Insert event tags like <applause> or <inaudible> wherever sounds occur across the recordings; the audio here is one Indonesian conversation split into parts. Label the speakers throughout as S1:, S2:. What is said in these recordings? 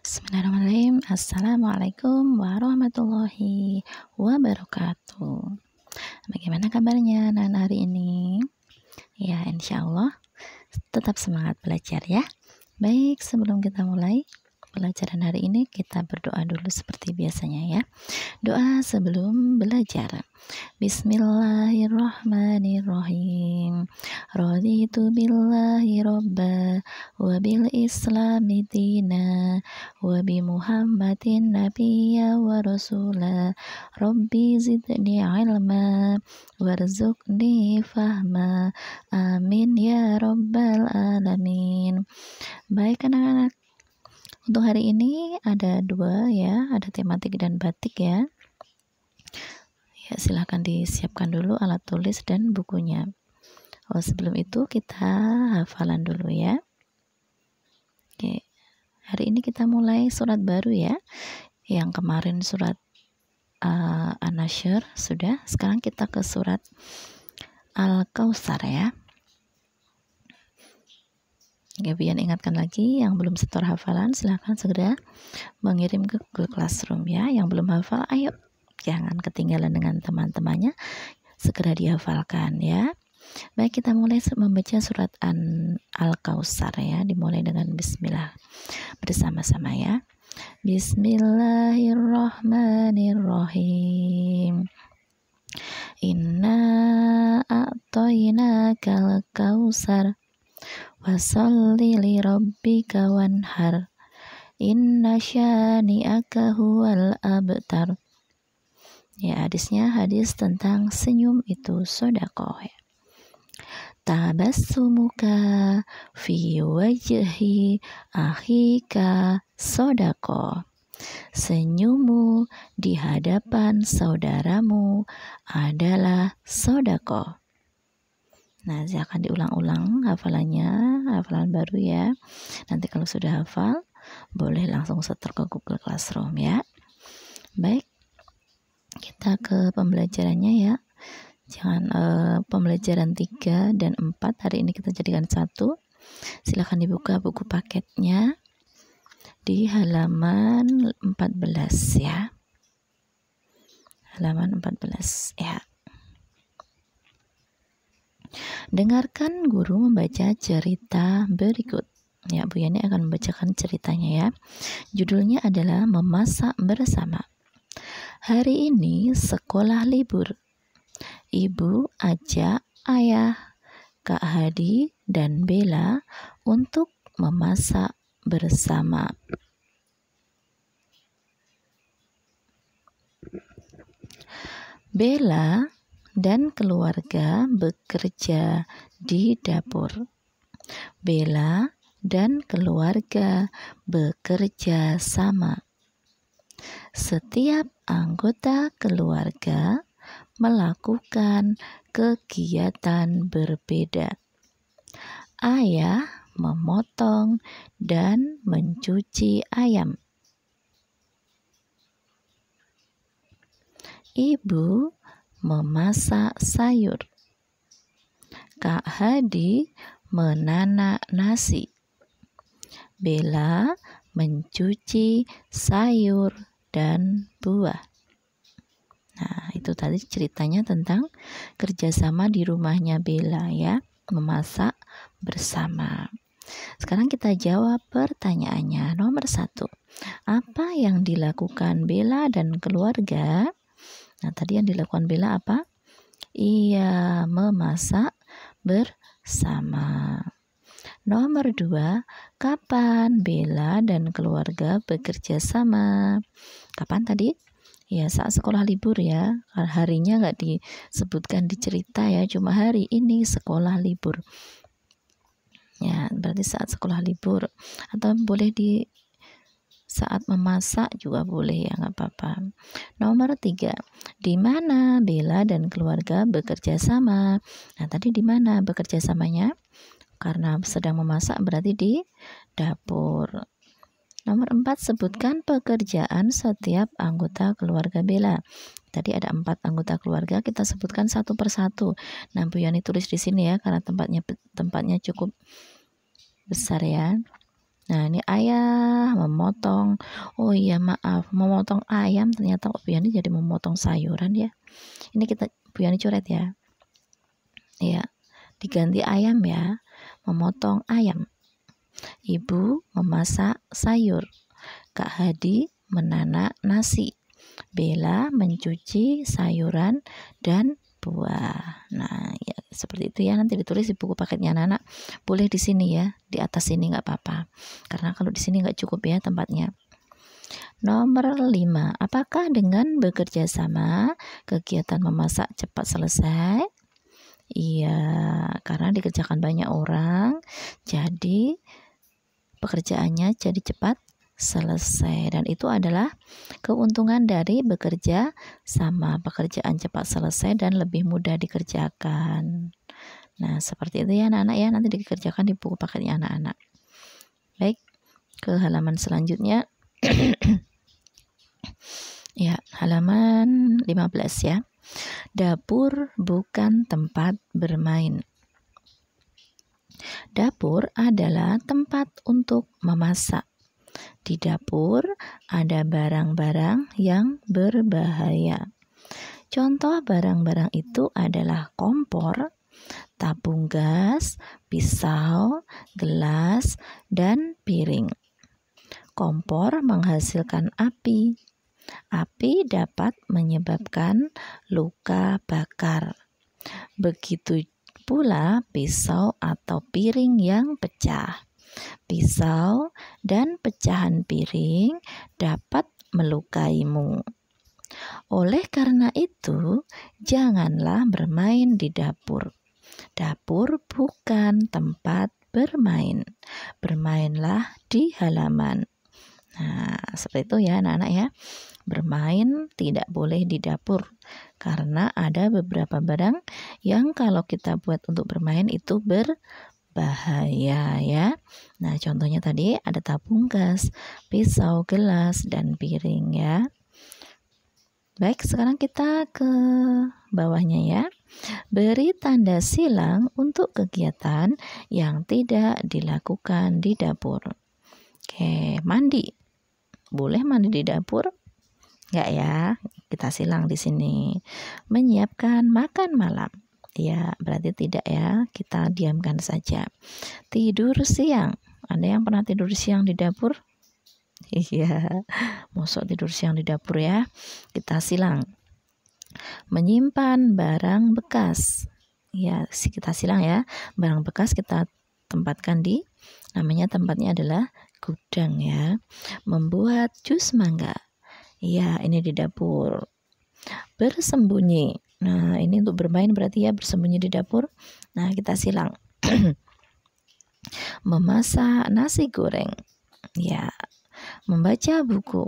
S1: Bismillahirrahmanirrahim. Assalamualaikum warahmatullahi wabarakatuh. Bagaimana kabarnya Nan hari ini? Ya, insya Allah tetap semangat belajar ya. Baik, sebelum kita mulai, pelajaran hari ini kita berdoa dulu seperti biasanya ya. Doa sebelum belajar. Bismillahirrahmanirrahim. Raditu billahi robba wa bil islami dina wa bi Muhammadin nabiyya wa rasula. Rabbi zidni ilma warzuqni fahma. Amin ya rabbal alamin. Baik anak-anak untuk hari ini ada dua ya, ada tematik dan batik ya. Ya, silahkan disiapkan dulu alat tulis dan bukunya. Oh, sebelum itu kita hafalan dulu ya. Oke, hari ini kita mulai surat baru ya. Yang kemarin surat uh, eh, Anasir sudah, sekarang kita ke surat Al-Kausar ya. Gabian ingatkan lagi yang belum setor hafalan silahkan segera mengirim ke Google Classroom ya. Yang belum hafal ayo jangan ketinggalan dengan teman-temannya segera dihafalkan ya. Baik kita mulai membaca surat Al-Kausar ya dimulai dengan bismillah bersama-sama ya. Bismillahirrahmanirrahim. Inna kal kausar Wasalli li rabbika wanhar Inna syani'aka huwal abtar Ya hadisnya hadis tentang senyum itu sodakoh ya. Tabassumuka fi wajhi akhika sodakoh Senyummu di hadapan saudaramu adalah sodako. Nah, akan diulang-ulang hafalannya, hafalan baru ya. Nanti kalau sudah hafal, boleh langsung setor ke Google Classroom ya. Baik, kita ke pembelajarannya ya. Jangan eh, pembelajaran 3 dan 4 hari ini kita jadikan satu. Silahkan dibuka buku paketnya di halaman 14 ya. Halaman 14 ya. Dengarkan guru membaca cerita berikut. Ya, Bu Yani akan membacakan ceritanya ya. Judulnya adalah Memasak Bersama. Hari ini sekolah libur. Ibu ajak ayah, Kak Hadi, dan Bella untuk memasak bersama. Bella dan keluarga bekerja di dapur. Bella dan keluarga bekerja sama. Setiap anggota keluarga melakukan kegiatan berbeda. Ayah memotong dan mencuci ayam. Ibu memasak sayur. Kak Hadi menanak nasi. Bella mencuci sayur dan buah. Nah, itu tadi ceritanya tentang kerjasama di rumahnya Bella ya, memasak bersama. Sekarang kita jawab pertanyaannya nomor satu. Apa yang dilakukan Bella dan keluarga Nah, tadi yang dilakukan Bella apa? Ia memasak bersama. Nomor dua, kapan Bella dan keluarga bekerja sama? Kapan tadi? Ya, saat sekolah libur ya. Harinya nggak disebutkan di cerita ya, cuma hari ini sekolah libur. Ya, berarti saat sekolah libur atau boleh di saat memasak juga boleh ya nggak apa-apa. Nomor tiga, di mana Bella dan keluarga bekerja sama? Nah tadi di mana bekerja samanya? Karena sedang memasak berarti di dapur. Nomor empat, sebutkan pekerjaan setiap anggota keluarga Bella. Tadi ada empat anggota keluarga, kita sebutkan satu persatu. Nah, Bu Yani tulis di sini ya, karena tempatnya tempatnya cukup besar ya. Nah, ini ayah memotong. Oh iya, maaf, memotong ayam ternyata Bu Yani jadi memotong sayuran ya. Ini kita Bu Yani coret ya. Ya, diganti ayam ya, memotong ayam. Ibu memasak sayur. Kak Hadi menanak nasi. Bella mencuci sayuran dan buah. Nah, ya seperti itu ya. Nanti ditulis di buku paketnya anak-anak. Boleh di sini ya, di atas sini nggak apa-apa. Karena kalau di sini nggak cukup ya tempatnya. Nomor 5. Apakah dengan bekerja sama kegiatan memasak cepat selesai? Iya, karena dikerjakan banyak orang, jadi pekerjaannya jadi cepat selesai dan itu adalah keuntungan dari bekerja sama pekerjaan cepat selesai dan lebih mudah dikerjakan. Nah, seperti itu ya anak-anak ya nanti dikerjakan di buku paketnya anak-anak. Baik, ke halaman selanjutnya. <clears throat> ya, halaman 15 ya. Dapur bukan tempat bermain. Dapur adalah tempat untuk memasak. Di dapur ada barang-barang yang berbahaya. Contoh barang-barang itu adalah kompor, tabung gas, pisau, gelas, dan piring. Kompor menghasilkan api. Api dapat menyebabkan luka bakar. Begitu pula pisau atau piring yang pecah pisau, dan pecahan piring dapat melukaimu. Oleh karena itu, janganlah bermain di dapur. Dapur bukan tempat bermain. Bermainlah di halaman. Nah, seperti itu ya anak-anak ya. Bermain tidak boleh di dapur karena ada beberapa barang yang kalau kita buat untuk bermain itu ber bahaya ya. Nah, contohnya tadi ada tabung gas, pisau, gelas, dan piring ya. Baik, sekarang kita ke bawahnya ya. Beri tanda silang untuk kegiatan yang tidak dilakukan di dapur. Oke, mandi. Boleh mandi di dapur? Enggak ya, kita silang di sini. Menyiapkan makan malam. Ya, berarti tidak ya. Kita diamkan saja. Tidur siang. Ada yang pernah tidur siang di dapur? <laughs> Iya. sok tidur siang di dapur ya. Kita silang. Menyimpan barang bekas. Ya, kita silang ya. Barang bekas kita tempatkan di namanya tempatnya adalah gudang ya. Membuat jus mangga. Ya, ini di dapur. Bersembunyi. Nah, ini untuk bermain berarti ya bersembunyi di dapur. Nah, kita silang. <clears throat> Memasak nasi goreng. Ya. Membaca buku.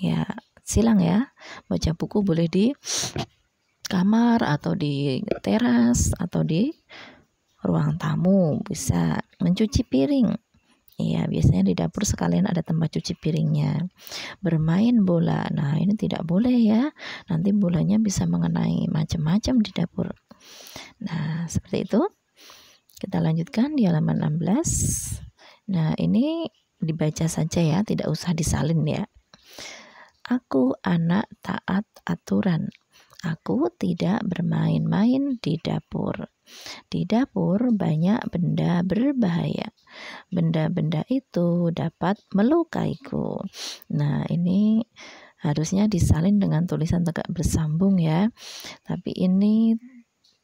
S1: Ya, silang ya. Baca buku boleh di kamar atau di teras atau di ruang tamu, bisa mencuci piring. Iya, biasanya di dapur sekalian ada tempat cuci piringnya. Bermain bola. Nah, ini tidak boleh ya. Nanti bolanya bisa mengenai macam-macam di dapur. Nah, seperti itu. Kita lanjutkan di halaman 16. Nah, ini dibaca saja ya, tidak usah disalin ya. Aku anak taat aturan. Aku tidak bermain-main di dapur. Di dapur banyak benda berbahaya. Benda-benda itu dapat melukaiku. Nah, ini harusnya disalin dengan tulisan tegak bersambung ya. Tapi ini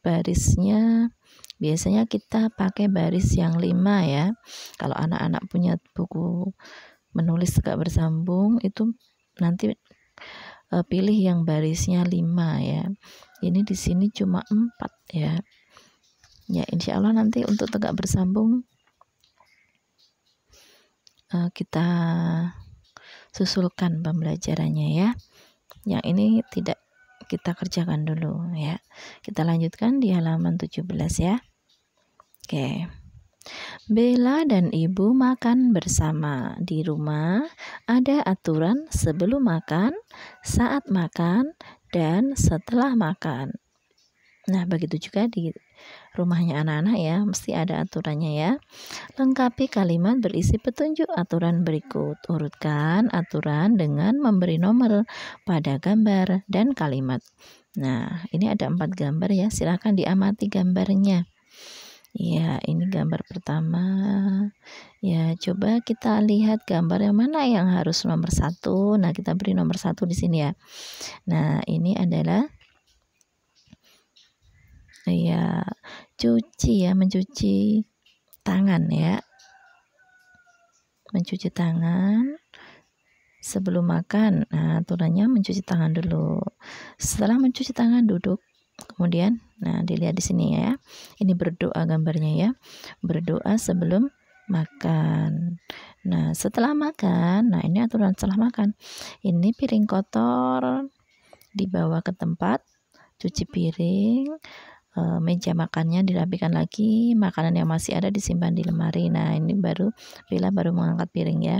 S1: barisnya biasanya kita pakai baris yang lima ya. Kalau anak-anak punya buku menulis tegak bersambung itu nanti uh, pilih yang barisnya 5 ya ini di sini cuma 4 ya ya insya Allah nanti untuk tegak bersambung uh, kita susulkan pembelajarannya ya yang ini tidak kita kerjakan dulu ya kita lanjutkan di halaman 17 ya oke okay. Bella dan ibu makan bersama di rumah. Ada aturan sebelum makan, saat makan, dan setelah makan. Nah, begitu juga di rumahnya anak-anak ya, mesti ada aturannya ya. Lengkapi kalimat berisi petunjuk aturan berikut. Urutkan aturan dengan memberi nomor pada gambar dan kalimat. Nah, ini ada empat gambar ya, silahkan diamati gambarnya. Ya, ini gambar pertama. Ya, coba kita lihat gambar yang mana yang harus nomor satu. Nah, kita beri nomor satu di sini ya. Nah, ini adalah ya cuci ya, mencuci tangan ya. Mencuci tangan sebelum makan. Nah, aturannya mencuci tangan dulu. Setelah mencuci tangan duduk Kemudian, nah dilihat di sini ya. Ini berdoa gambarnya ya. Berdoa sebelum makan. Nah, setelah makan, nah ini aturan setelah makan. Ini piring kotor dibawa ke tempat cuci piring, eh, meja makannya dirapikan lagi, makanan yang masih ada disimpan di lemari. Nah, ini baru bila baru mengangkat piring ya.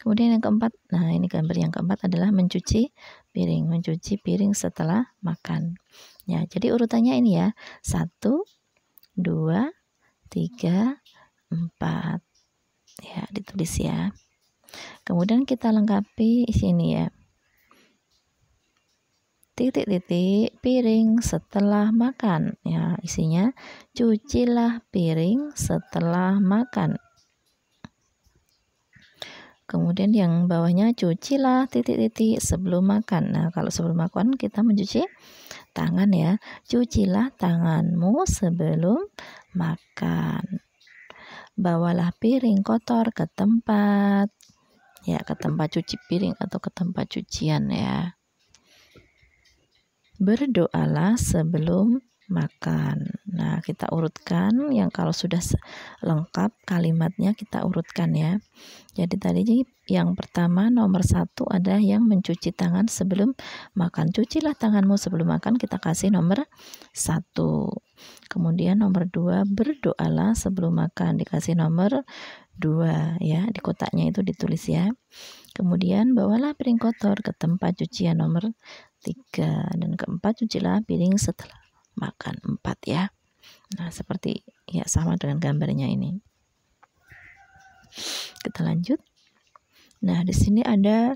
S1: Kemudian yang keempat, nah ini gambar yang keempat adalah mencuci piring, mencuci piring setelah makan ya Jadi urutannya ini ya. 1 2 3 4. Ya, ditulis ya. Kemudian kita lengkapi sini ya. Titik-titik piring setelah makan. Ya, isinya cucilah piring setelah makan. Kemudian yang bawahnya cuci lah titik-titik sebelum makan. Nah, kalau sebelum makan kita mencuci tangan ya. Cucilah tanganmu sebelum makan. Bawalah piring kotor ke tempat ya ke tempat cuci piring atau ke tempat cucian ya. Berdoalah sebelum makan. Nah, kita urutkan yang kalau sudah lengkap kalimatnya kita urutkan ya. Jadi tadi yang pertama nomor satu ada yang mencuci tangan sebelum makan. Cucilah tanganmu sebelum makan kita kasih nomor satu. Kemudian nomor dua berdoalah sebelum makan dikasih nomor dua ya di kotaknya itu ditulis ya. Kemudian bawalah piring kotor ke tempat cucian nomor tiga dan keempat cucilah piring setelah makan empat ya. Nah, seperti ya sama dengan gambarnya ini. Kita lanjut. Nah, di sini ada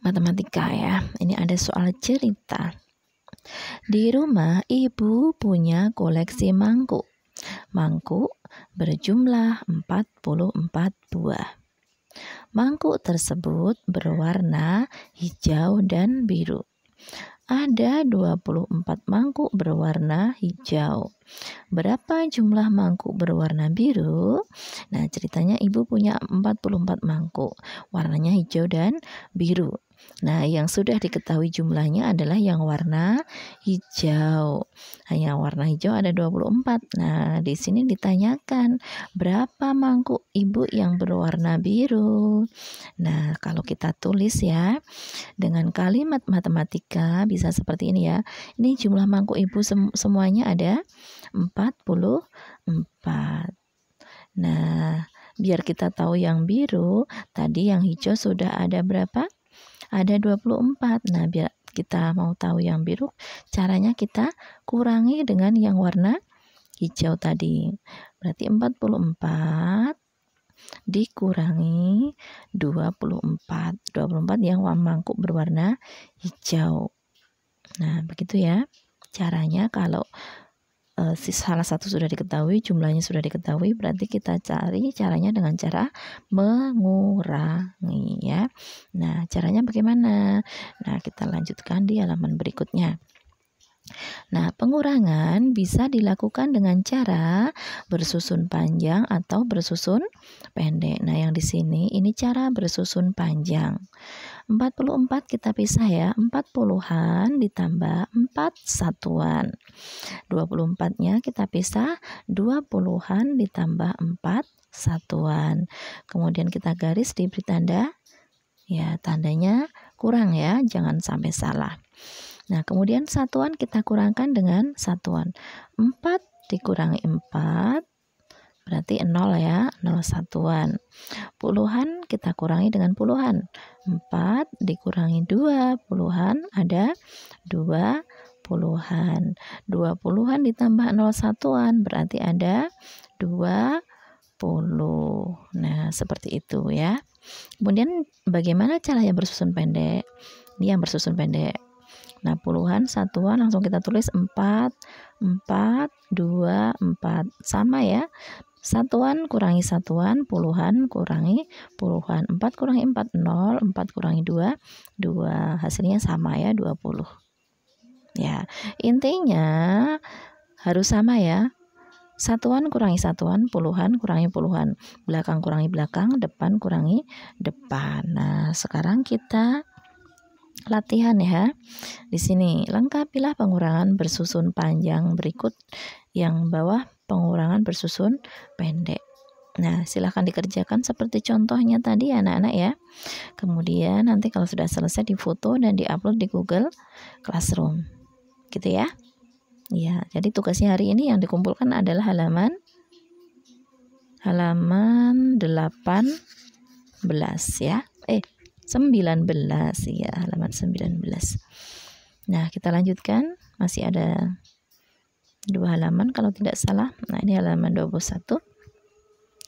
S1: matematika ya. Ini ada soal cerita. Di rumah ibu punya koleksi mangkuk. Mangkuk berjumlah 44 buah. Mangkuk tersebut berwarna hijau dan biru ada 24 mangkuk berwarna hijau. Berapa jumlah mangkuk berwarna biru? Nah, ceritanya ibu punya 44 mangkuk. Warnanya hijau dan biru. Nah, yang sudah diketahui jumlahnya adalah yang warna hijau. Hanya nah, warna hijau ada 24. Nah, di sini ditanyakan berapa mangkuk ibu yang berwarna biru. Nah, kalau kita tulis ya dengan kalimat matematika bisa seperti ini ya. Ini jumlah mangkuk ibu sem semuanya ada 44. Nah, biar kita tahu yang biru, tadi yang hijau sudah ada berapa? ada 24. Nah, biar kita mau tahu yang biru, caranya kita kurangi dengan yang warna hijau tadi. Berarti 44 dikurangi 24. 24 yang mangkuk berwarna hijau. Nah, begitu ya caranya kalau uh, salah satu sudah diketahui, jumlahnya sudah diketahui, berarti kita cari caranya dengan cara mengurangi ya. Nah, caranya bagaimana? Nah, kita lanjutkan di halaman berikutnya. Nah, pengurangan bisa dilakukan dengan cara bersusun panjang atau bersusun pendek. Nah, yang di sini ini cara bersusun panjang. 44 kita pisah ya. 40-an ditambah 4 satuan. 24-nya kita pisah 20-an ditambah 4 satuan. Kemudian kita garis diberi tanda ya, tandanya kurang ya, jangan sampai salah. Nah, kemudian satuan kita kurangkan dengan satuan. 4 dikurangi 4 berarti nol ya, nol satuan. Puluhan kita kurangi dengan puluhan. empat dikurangi dua puluhan ada dua puluhan. dua puluhan ditambah nol satuan berarti ada dua puluh Nah, seperti itu ya. Kemudian bagaimana cara yang bersusun pendek? Ini yang bersusun pendek. Nah, puluhan satuan langsung kita tulis empat empat dua empat Sama ya. Satuan kurangi satuan, puluhan kurangi puluhan. 4 kurangi 4, 0. 4 kurangi 2, 2. Hasilnya sama ya, 20. Ya, intinya harus sama ya. Satuan kurangi satuan, puluhan kurangi puluhan, belakang kurangi belakang, depan kurangi depan. Nah, sekarang kita latihan ya. Di sini, lengkapilah pengurangan bersusun panjang berikut yang bawah pengurangan bersusun pendek. Nah, silahkan dikerjakan seperti contohnya tadi ya anak-anak ya. Kemudian nanti kalau sudah selesai difoto dan diupload di Google Classroom. Gitu ya. Ya, jadi tugasnya hari ini yang dikumpulkan adalah halaman halaman 18 ya. Eh, 19 ya, halaman 19. Nah, kita lanjutkan. Masih ada dua halaman kalau tidak salah nah ini halaman 21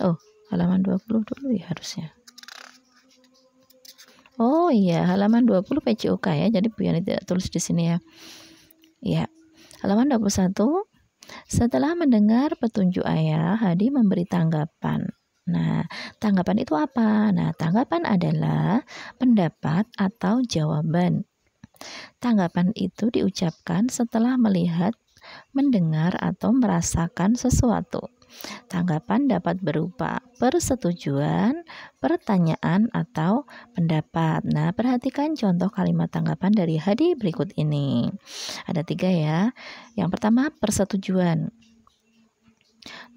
S1: oh halaman 20 dulu ya harusnya oh iya halaman 20 PCOK ya jadi Bu Yani tidak tulis di sini ya ya halaman 21 setelah mendengar petunjuk ayah Hadi memberi tanggapan Nah, tanggapan itu apa? Nah, tanggapan adalah pendapat atau jawaban. Tanggapan itu diucapkan setelah melihat mendengar atau merasakan sesuatu. Tanggapan dapat berupa persetujuan, pertanyaan, atau pendapat. Nah, perhatikan contoh kalimat tanggapan dari Hadi berikut ini. Ada tiga ya. Yang pertama, persetujuan.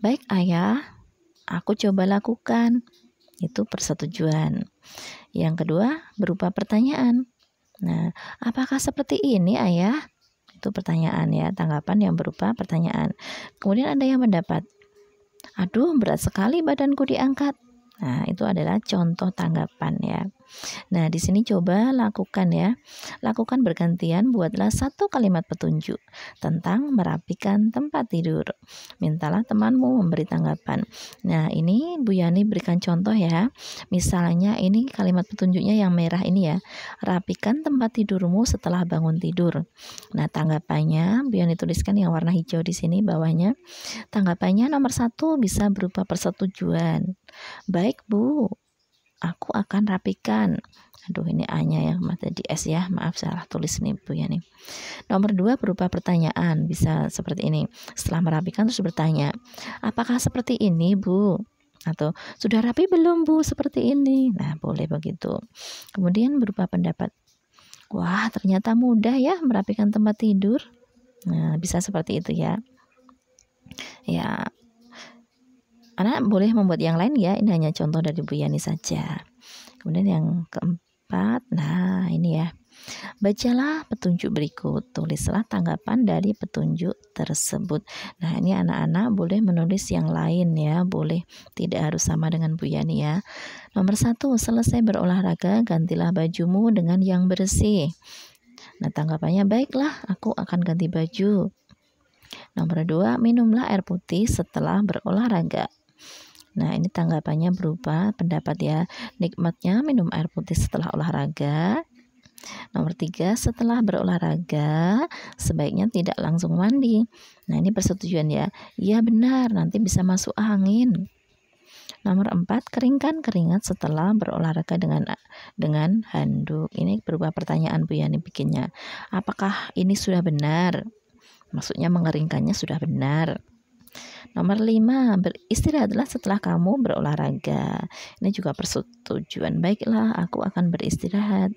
S1: Baik ayah, aku coba lakukan. Itu persetujuan. Yang kedua, berupa pertanyaan. Nah, apakah seperti ini ayah? Itu pertanyaan ya, tanggapan yang berupa pertanyaan. Kemudian ada yang mendapat, aduh berat sekali badanku diangkat. Nah, itu adalah contoh tanggapan ya. Nah, di sini coba lakukan ya. Lakukan bergantian buatlah satu kalimat petunjuk tentang merapikan tempat tidur. Mintalah temanmu memberi tanggapan. Nah, ini Bu Yani berikan contoh ya. Misalnya ini kalimat petunjuknya yang merah ini ya. Rapikan tempat tidurmu setelah bangun tidur. Nah, tanggapannya Bu Yani tuliskan yang warna hijau di sini bawahnya. Tanggapannya nomor satu bisa berupa persetujuan. Baik, Bu aku akan rapikan aduh ini A-nya ya di S ya maaf salah tulis nih Bu ya nih nomor dua berupa pertanyaan bisa seperti ini setelah merapikan terus bertanya apakah seperti ini Bu atau sudah rapi belum Bu seperti ini nah boleh begitu kemudian berupa pendapat wah ternyata mudah ya merapikan tempat tidur nah bisa seperti itu ya ya Anak boleh membuat yang lain ya, ini hanya contoh dari Bu Yani saja. Kemudian yang keempat, nah ini ya. Bacalah petunjuk berikut, tulislah tanggapan dari petunjuk tersebut. Nah, ini anak-anak boleh menulis yang lain ya, boleh tidak harus sama dengan Bu Yani ya. Nomor satu, selesai berolahraga, gantilah bajumu dengan yang bersih. Nah, tanggapannya baiklah, aku akan ganti baju. Nomor dua, minumlah air putih setelah berolahraga. Nah, ini tanggapannya berupa pendapat ya. Nikmatnya minum air putih setelah olahraga. Nomor tiga, setelah berolahraga, sebaiknya tidak langsung mandi. Nah, ini persetujuan ya. Ya benar, nanti bisa masuk angin. Nomor empat, keringkan keringat setelah berolahraga dengan dengan handuk. Ini berupa pertanyaan Bu Yani bikinnya. Apakah ini sudah benar? Maksudnya mengeringkannya sudah benar. Nomor 5, beristirahatlah setelah kamu berolahraga. Ini juga persetujuan. Baiklah, aku akan beristirahat.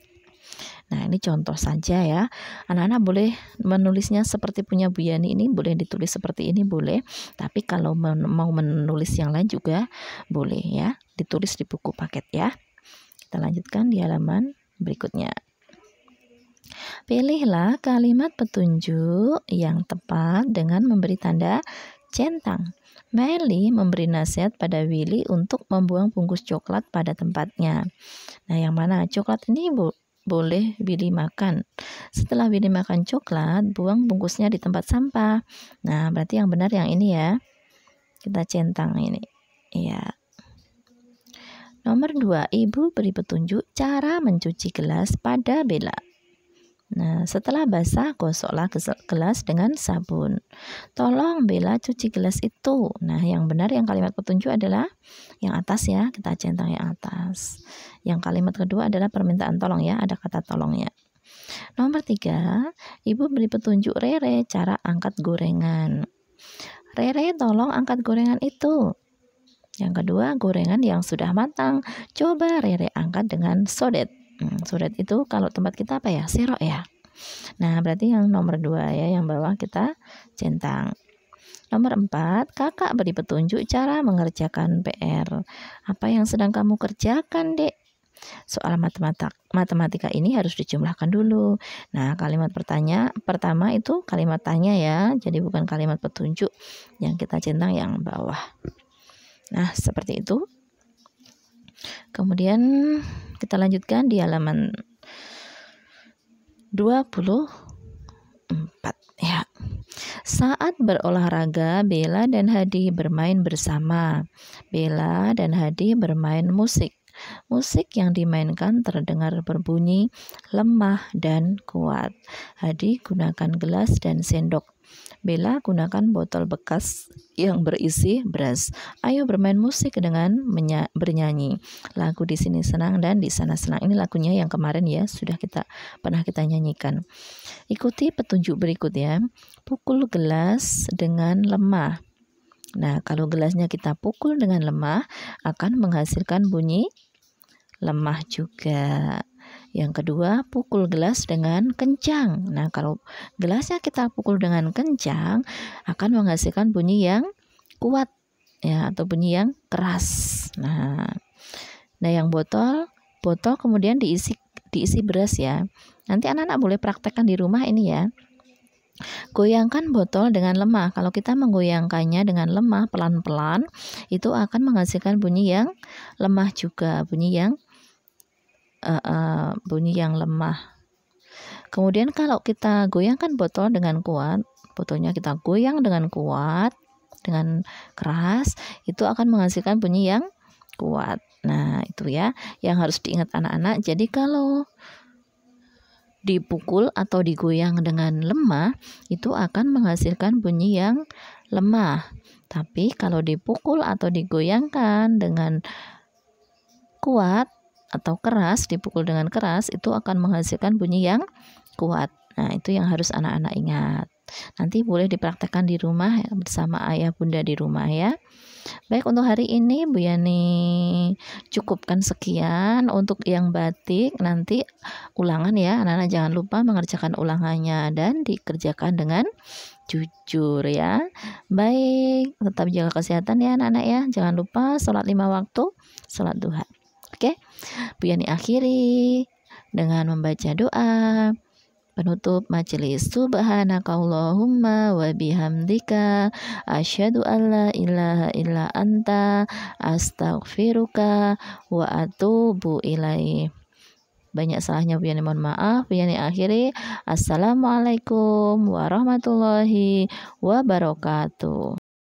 S1: Nah, ini contoh saja ya. Anak-anak boleh menulisnya seperti punya Bu Yani ini, boleh ditulis seperti ini, boleh. Tapi kalau mau menulis yang lain juga boleh ya. Ditulis di buku paket ya. Kita lanjutkan di halaman berikutnya. Pilihlah kalimat petunjuk yang tepat dengan memberi tanda centang. Melly memberi nasihat pada Willy untuk membuang bungkus coklat pada tempatnya. Nah, yang mana coklat ini bu boleh Willy makan. Setelah Willy makan coklat, buang bungkusnya di tempat sampah. Nah, berarti yang benar yang ini ya. Kita centang ini. Iya. Nomor 2, ibu beri petunjuk cara mencuci gelas pada Bella. Nah, setelah basah, gosoklah gelas dengan sabun. Tolong bela cuci gelas itu. Nah, yang benar yang kalimat petunjuk adalah yang atas ya, kita centang yang atas. Yang kalimat kedua adalah permintaan tolong ya, ada kata tolongnya. Nomor tiga, ibu beri petunjuk Rere cara angkat gorengan. Rere, tolong angkat gorengan itu. Yang kedua, gorengan yang sudah matang, coba Rere angkat dengan sodet. Hmm, surat itu kalau tempat kita apa ya? Serok ya. Nah, berarti yang nomor dua ya, yang bawah kita centang. Nomor empat, kakak beri petunjuk cara mengerjakan PR. Apa yang sedang kamu kerjakan, dek? Soal matematika, matematika ini harus dijumlahkan dulu. Nah, kalimat pertanya pertama itu kalimat tanya ya, jadi bukan kalimat petunjuk yang kita centang yang bawah. Nah, seperti itu Kemudian kita lanjutkan di halaman 24 ya. Saat berolahraga, Bella dan Hadi bermain bersama. Bella dan Hadi bermain musik. Musik yang dimainkan terdengar berbunyi lemah dan kuat. Hadi gunakan gelas dan sendok Bella gunakan botol bekas yang berisi beras. Ayo bermain musik dengan bernyanyi. Lagu di sini senang dan di sana senang. Ini lagunya yang kemarin ya sudah kita pernah kita nyanyikan. Ikuti petunjuk berikut ya. Pukul gelas dengan lemah. Nah, kalau gelasnya kita pukul dengan lemah akan menghasilkan bunyi lemah juga. Yang kedua, pukul gelas dengan kencang. Nah, kalau gelasnya kita pukul dengan kencang, akan menghasilkan bunyi yang kuat ya atau bunyi yang keras. Nah, nah yang botol, botol kemudian diisi diisi beras ya. Nanti anak-anak boleh praktekkan di rumah ini ya. Goyangkan botol dengan lemah. Kalau kita menggoyangkannya dengan lemah pelan-pelan, itu akan menghasilkan bunyi yang lemah juga, bunyi yang uh, uh, bunyi yang lemah. Kemudian kalau kita goyangkan botol dengan kuat, botolnya kita goyang dengan kuat, dengan keras, itu akan menghasilkan bunyi yang kuat. Nah, itu ya yang harus diingat anak-anak. Jadi kalau dipukul atau digoyang dengan lemah, itu akan menghasilkan bunyi yang lemah. Tapi kalau dipukul atau digoyangkan dengan kuat, atau keras, dipukul dengan keras, itu akan menghasilkan bunyi yang kuat. Nah, itu yang harus anak-anak ingat. Nanti boleh dipraktekkan di rumah ya, bersama ayah bunda di rumah ya. Baik untuk hari ini Bu Yani cukupkan sekian untuk yang batik nanti ulangan ya anak-anak jangan lupa mengerjakan ulangannya dan dikerjakan dengan jujur ya. Baik, tetap jaga kesehatan ya anak-anak ya. Jangan lupa sholat lima waktu, sholat duha. Oke, okay? Bu akhiri dengan membaca doa penutup majelis subhanakallahumma wa bihamdika asyhadu alla ilaha illa anta astaghfiruka wa atubu ilaih banyak salahnya Bu Yani mohon maaf Bu Yani akhiri assalamualaikum warahmatullahi wabarakatuh